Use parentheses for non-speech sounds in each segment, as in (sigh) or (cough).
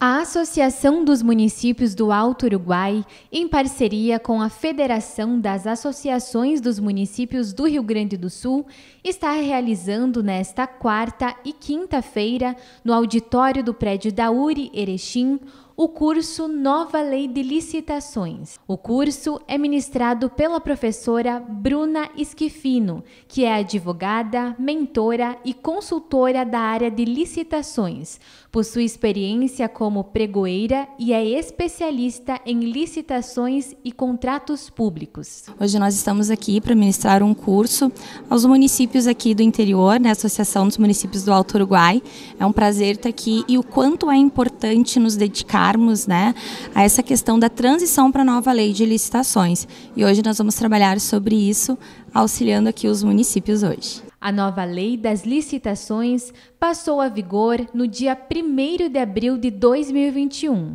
A Associação dos Municípios do Alto Uruguai, em parceria com a Federação das Associações dos Municípios do Rio Grande do Sul, está realizando nesta quarta e quinta-feira, no auditório do prédio da URI Erechim, o curso Nova Lei de Licitações. O curso é ministrado pela professora Bruna Esquifino, que é advogada, mentora e consultora da área de licitações. Possui experiência como pregoeira e é especialista em licitações e contratos públicos. Hoje nós estamos aqui para ministrar um curso aos municípios aqui do interior, na né, Associação dos Municípios do Alto Uruguai. É um prazer estar aqui e o quanto é importante nos dedicar né, a essa questão da transição para a nova lei de licitações. E hoje nós vamos trabalhar sobre isso, auxiliando aqui os municípios hoje. A nova lei das licitações passou a vigor no dia 1 de abril de 2021.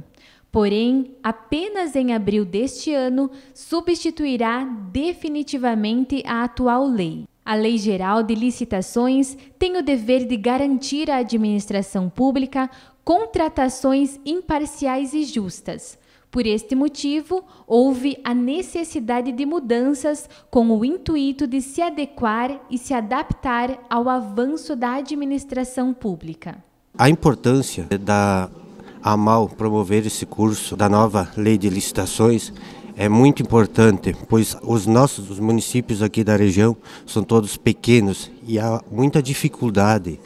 Porém, apenas em abril deste ano substituirá definitivamente a atual lei. A Lei Geral de Licitações tem o dever de garantir à administração pública contratações imparciais e justas. Por este motivo, houve a necessidade de mudanças com o intuito de se adequar e se adaptar ao avanço da administração pública. A importância da AMAL promover esse curso da nova lei de licitações é muito importante, pois os nossos os municípios aqui da região são todos pequenos e há muita dificuldade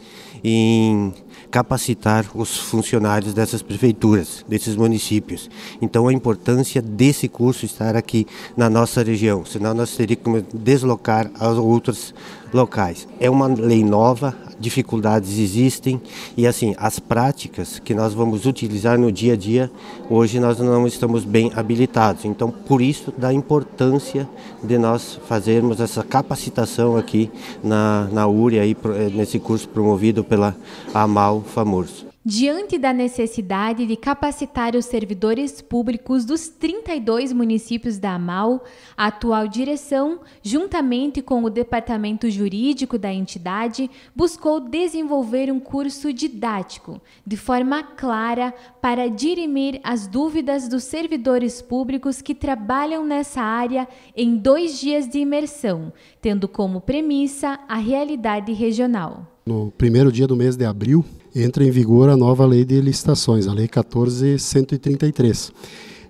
em capacitar os funcionários dessas prefeituras, desses municípios. Então a importância desse curso estar aqui na nossa região, senão nós teríamos que deslocar a outros locais. É uma lei nova, dificuldades existem e assim as práticas que nós vamos utilizar no dia a dia hoje nós não estamos bem habilitados então por isso da importância de nós fazermos essa capacitação aqui na na URI aí eh, nesse curso promovido pela Amal Famoso diante da necessidade de capacitar os servidores públicos dos 32 municípios da AMAL, a atual direção, juntamente com o departamento jurídico da entidade, buscou desenvolver um curso didático, de forma clara, para dirimir as dúvidas dos servidores públicos que trabalham nessa área em dois dias de imersão, tendo como premissa a realidade regional. No primeiro dia do mês de abril, entra em vigor a nova lei de licitações, a lei 14133.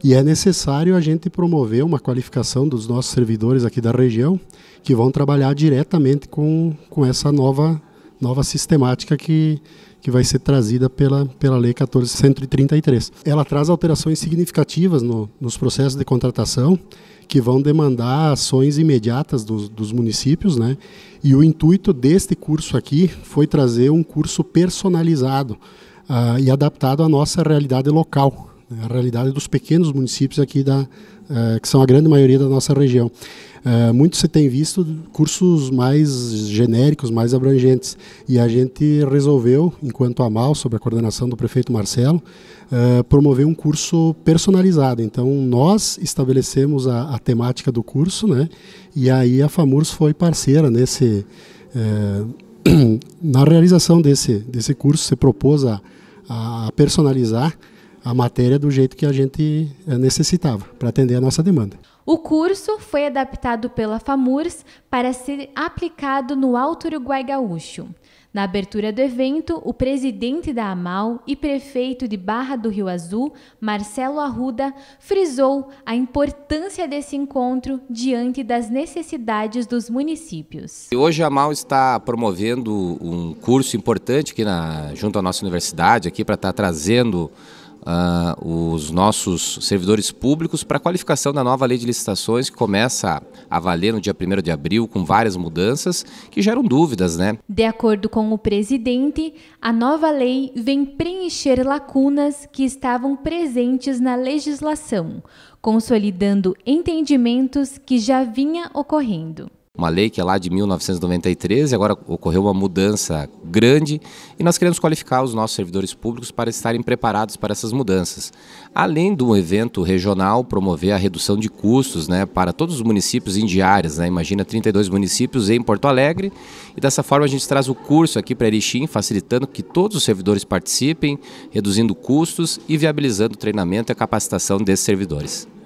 E é necessário a gente promover uma qualificação dos nossos servidores aqui da região, que vão trabalhar diretamente com, com essa nova, nova sistemática que que vai ser trazida pela, pela Lei 14.133. Ela traz alterações significativas no, nos processos de contratação, que vão demandar ações imediatas dos, dos municípios, né? E o intuito deste curso aqui foi trazer um curso personalizado uh, e adaptado à nossa realidade local, a realidade dos pequenos municípios aqui da eh, que são a grande maioria da nossa região. Eh, muito se tem visto cursos mais genéricos, mais abrangentes, e a gente resolveu, enquanto a MAL, sobre a coordenação do prefeito Marcelo, eh, promover um curso personalizado. Então, nós estabelecemos a, a temática do curso, né? E aí a FAMURS foi parceira nesse (clears throat) na realização desse, desse curso, você propôs a, a personalizar a matéria do jeito que a gente eh, necessitava para atender a nossa demanda. O curso foi adaptado pela FAMURS para ser aplicado no Alto Uruguai Gaúcho. Na abertura do evento, o presidente da AMAL e prefeito de Barra do Rio Azul, Marcelo Arruda, frisou a importância desse encontro diante das necessidades dos municípios. Hoje a AMAL está promovendo um curso importante aqui na, junto à nossa universidade, aqui para estar tá trazendo uh, os nossos servidores públicos para a qualificação da nova lei de licitações, que começa a valer no dia 1 de abril, com várias mudanças que geram dúvidas, né? De acordo com o presidente, a nova lei vem preencher lacunas que estavam presentes na legislação, consolidando entendimentos que já vinha ocorrendo uma lei que é lá de 1993 e agora ocorreu uma mudança grande e nós queremos qualificar os nossos servidores públicos para estarem preparados para essas mudanças. Além do evento regional promover a redução de custos né, para todos os municípios em diárias, né, imagina 32 municípios em Porto Alegre e dessa forma a gente traz o curso aqui para Erechim, facilitando que todos os servidores participem, reduzindo custos e viabilizando o treinamento e a capacitação desses servidores.